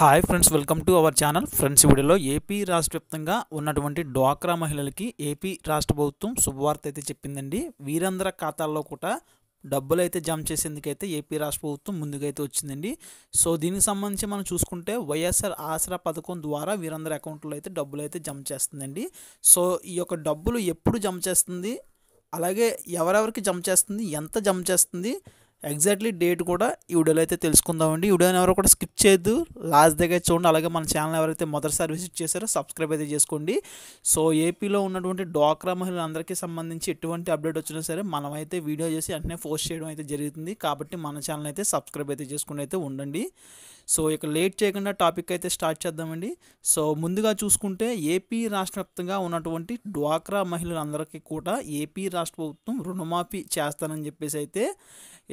hi friends welcome to our channel friends వీడియోలో AP రాష్ట్ర వ్యాప్తంగా ఉన్నటువంటి డ్వాక్రా మహిళలకి ఏపీ రాష్ట్ర ప్రభుత్వం శుభవార్త అయితే చెప్పిందండి వీరందర ఖాతాల్లో కూడా డబ్బులు అయితే జమ చేసేందుకైతే ఏపీ రాష్ట్ర ప్రభుత్వం ముందుకైతే వచ్చిందండి సో దీనికి సంబంధించి మనం చూసుకుంటే వైఎస్ఆర్ ఆసరా పథకం ద్వారా వీరందరి అకౌంట్లో అయితే డబ్బులు అయితే జమ చేస్తుందండి సో ఈ యొక్క డబ్బులు ఎప్పుడు జమ చేస్తుంది అలాగే ఎవరెవరికి జమ చేస్తుంది ఎంత జమ చేస్తుంది ఎగ్జాక్ట్లీ డేట్ కూడా ఈ వీడియోలో అయితే తెలుసుకుందామండి వీడియోని ఎవరో కూడా స్కిప్ చేయొద్దు లాస్ట్ దగ్గర చూడండి అలాగే మన ఛానల్ ఎవరైతే మొదటిసారి విజిట్ చేశారో సబ్స్క్రైబ్ అయితే చేసుకోండి సో ఏపీలో ఉన్నటువంటి డ్వాక్రా మహిళలందరికీ సంబంధించి ఎటువంటి అప్డేట్ వచ్చినా సరే మనమైతే వీడియో చేసి వెంటనే పోస్ట్ చేయడం అయితే జరుగుతుంది కాబట్టి మన ఛానల్ అయితే సబ్స్క్రైబ్ అయితే చేసుకుని అయితే ఉండండి సో ఇక లేట్ చేయకుండా టాపిక్ అయితే స్టార్ట్ చేద్దామండి సో ముందుగా చూసుకుంటే ఏపీ రాష్ట్ర వ్యాప్తంగా ఉన్నటువంటి డ్వాక్రా మహిళలందరికీ కూడా ఏపీ రాష్ట్ర ప్రభుత్వం రుణమాఫీ చేస్తానని చెప్పేసి అయితే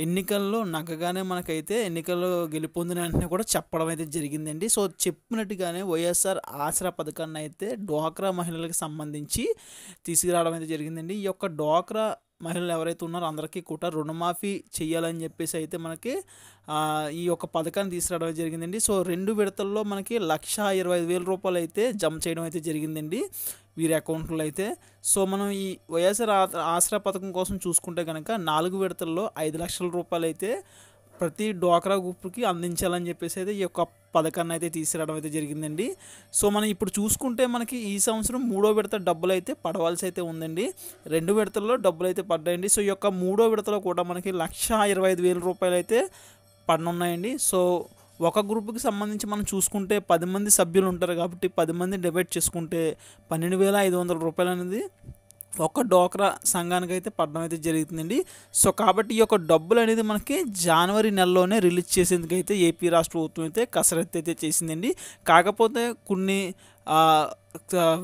ఎన్నికల్లో నగ్గగానే మనకైతే ఎన్నికల్లో గెలుపొందిన వెంటనే కూడా చెప్పడం అయితే జరిగిందండి సో చెప్పినట్టుగానే వైఎస్ఆర్ ఆసరా పథకాన్ని అయితే డ్వాక్రా మహిళలకు సంబంధించి తీసుకురావడం అయితే జరిగిందండి ఈ యొక్క డ్వాక్రా మహిళలు ఎవరైతే ఉన్నారో అందరికీ కూడా రుణమాఫీ చేయాలని చెప్పేసి అయితే మనకి ఈ యొక్క పథకాన్ని తీసుకురావడం జరిగిందండి సో రెండు విడతల్లో మనకి లక్ష ఇరవై ఐదు వేల రూపాయలు అయితే జమ చేయడం అయితే జరిగిందండి వీరి అకౌంట్లో అయితే సో మనం ఈ వైఎస్ఆర్ ఆసరా పథకం కోసం చూసుకుంటే కనుక నాలుగు విడతల్లో ఐదు లక్షల రూపాయలు అయితే ప్రతి డ్వాక్రా గ్రూప్కి అందించాలని చెప్పేసి అయితే ఈ యొక్క పథకాన్ని అయితే తీసుకురావడం అయితే జరిగిందండి సో మనం ఇప్పుడు చూసుకుంటే మనకి ఈ సంవత్సరం మూడో విడత డబ్బులు అయితే పడవలసి అయితే ఉందండి రెండు విడతల్లో డబ్బులు అయితే పడ్డాయండి సో ఈ యొక్క మూడో విడతలో కూడా మనకి లక్ష ఇరవై ఐదు వేల రూపాయలు అయితే పడనున్నాయండి సో ఒక గ్రూప్కి సంబంధించి మనం చూసుకుంటే పది మంది సభ్యులు ఉంటారు కాబట్టి పది మంది డెబెట్ చేసుకుంటే పన్నెండు వేల ఐదు వందల రూపాయలు అనేది ఒక డోక్రా సంఘానికి అయితే పడడం అయితే జరుగుతుందండి సో కాబట్టి ఈ యొక్క డబ్బులు అనేది మనకి జనవరి నెలలోనే రిలీజ్ చేసేందుకు అయితే ఏపీ రాష్ట్ర ప్రభుత్వం అయితే కసరత్తు అయితే చేసిందండి కాకపోతే కొన్ని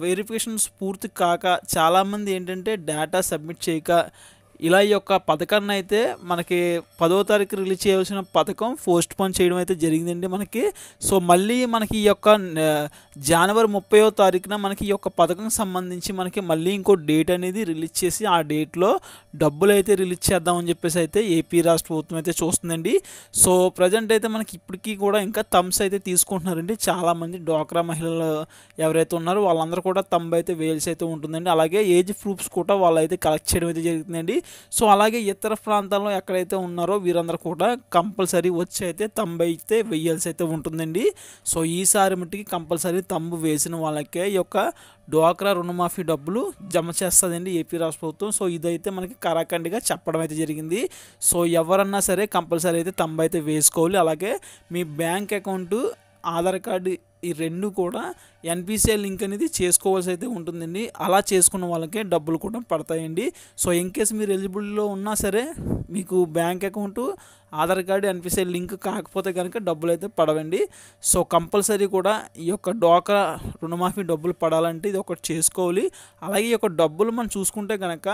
వెరిఫికేషన్స్ పూర్తి కాక చాలామంది ఏంటంటే డేటా సబ్మిట్ చేయక ఇలా ఈ యొక్క పథకాన్ని అయితే మనకి పదో తారీఖు రిలీజ్ చేయవలసిన పథకం పోస్ట్ పోన్ చేయడం అయితే జరిగిందండి మనకి సో మళ్ళీ మనకి ఈ యొక్క జనవరి ముప్పయో తారీఖున మనకి ఈ యొక్క పథకం సంబంధించి మనకి మళ్ళీ ఇంకో డేట్ అనేది రిలీజ్ చేసి ఆ డేట్లో డబ్బులు అయితే రిలీజ్ చేద్దామని చెప్పేసి అయితే ఏపీ రాష్ట్ర ప్రభుత్వం అయితే చూస్తుందండి సో ప్రజెంట్ అయితే మనకి ఇప్పటికీ కూడా ఇంకా థమ్స్ అయితే తీసుకుంటున్నారండి చాలామంది డ్వాక్రా మహిళలు ఎవరైతే ఉన్నారో వాళ్ళందరూ కూడా తంబ్ అయితే వేల్స్ అయితే ఉంటుందండి అలాగే ఏజ్ ప్రూఫ్స్ కూడా వాళ్ళు అయితే కలెక్ట్ చేయడం అయితే జరుగుతుందండి సో అలాగే ఇతర ప్రాంతాల్లో ఎక్కడైతే ఉన్నారో వీరందరూ కూడా కంపల్సరీ వచ్చి అయితే తంబు అయితే వేయాల్సి అయితే ఉంటుందండి సో ఈసారి మట్టికి కంపల్సరీ తంబు వేసిన వాళ్ళకే యొక్క డ్వాక్రా రుణమాఫీ డబ్బులు జమ చేస్తుందండి ఏపీ రాష్ట్ర ప్రభుత్వం సో ఇదైతే మనకి కరాఖండిగా చెప్పడం అయితే జరిగింది సో ఎవరన్నా సరే కంపల్సరీ అయితే తంబు అయితే వేసుకోవాలి అలాగే మీ బ్యాంక్ అకౌంటు ఆధార్ కార్డు ఈ రెండు కూడా ఎన్పిసిఐ లింక్ అనేది చేసుకోవాల్సి అయితే ఉంటుందండి అలా చేసుకున్న వాళ్ళకే డబ్బులు కూడా పడతాయండి సో ఇన్ కేస్ మీరు ఎలిజిబిలిటీలో ఉన్నా సరే మీకు bank account Aadhaar card NPCI link కాకపోతే కనుక డబ్బులు అయితే పడవండి సో కంపల్సరీ కూడా ఈ యొక్క డోకా రుణమాఫీ డబ్బులు పడాలంటే ఇది ఒకటి చేసుకోవాలి అలాగే ఈ యొక్క డబ్బులు మనం చూసుకుంటే కనుక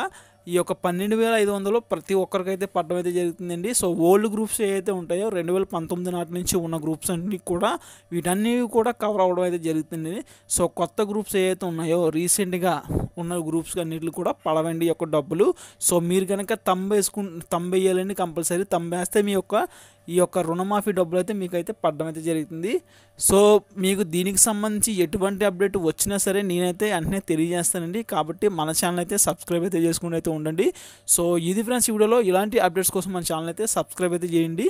ఈ యొక్క పన్నెండు వేల ఐదు వందలు ప్రతి ఒక్కరికైతే పడడం అయితే జరుగుతుందండి సో ఓల్డ్ గ్రూప్స్ ఏవైతే ఉంటాయో రెండు వేల పంతొమ్మిది నాటి నుంచి ఉన్న గ్రూప్స్ అన్నీ కూడా వీటన్నివి కూడా కవర్ అవడం అయితే జరుగుతుంది సో కొత్త గ్రూప్స్ ఏవైతే ఉన్నాయో రీసెంట్గా ఉన్న గ్రూప్స్ అన్నిటిని కూడా పడవండి యొక్క డబ్బులు సో మీరు కనుక తంబ వేయాలని కంపల్సరీ తంబేస్తే మీ యొక్క ఈ యొక్క రుణమాఫీ డబ్బులు అయితే మీకైతే పడడం అయితే జరుగుతుంది సో మీకు దీనికి సంబంధించి ఎటువంటి అప్డేట్ వచ్చినా సరే నేనైతే వెంటనే తెలియజేస్తానండి కాబట్టి మన ఛానల్ అయితే సబ్స్క్రైబ్ అయితే చేసుకుని అయితే ఉండండి సో ఇది ఫ్రెండ్స్ వీడియోలో ఇలాంటి అప్డేట్స్ కోసం మన ఛానల్ అయితే సబ్స్క్రైబ్ అయితే చేయండి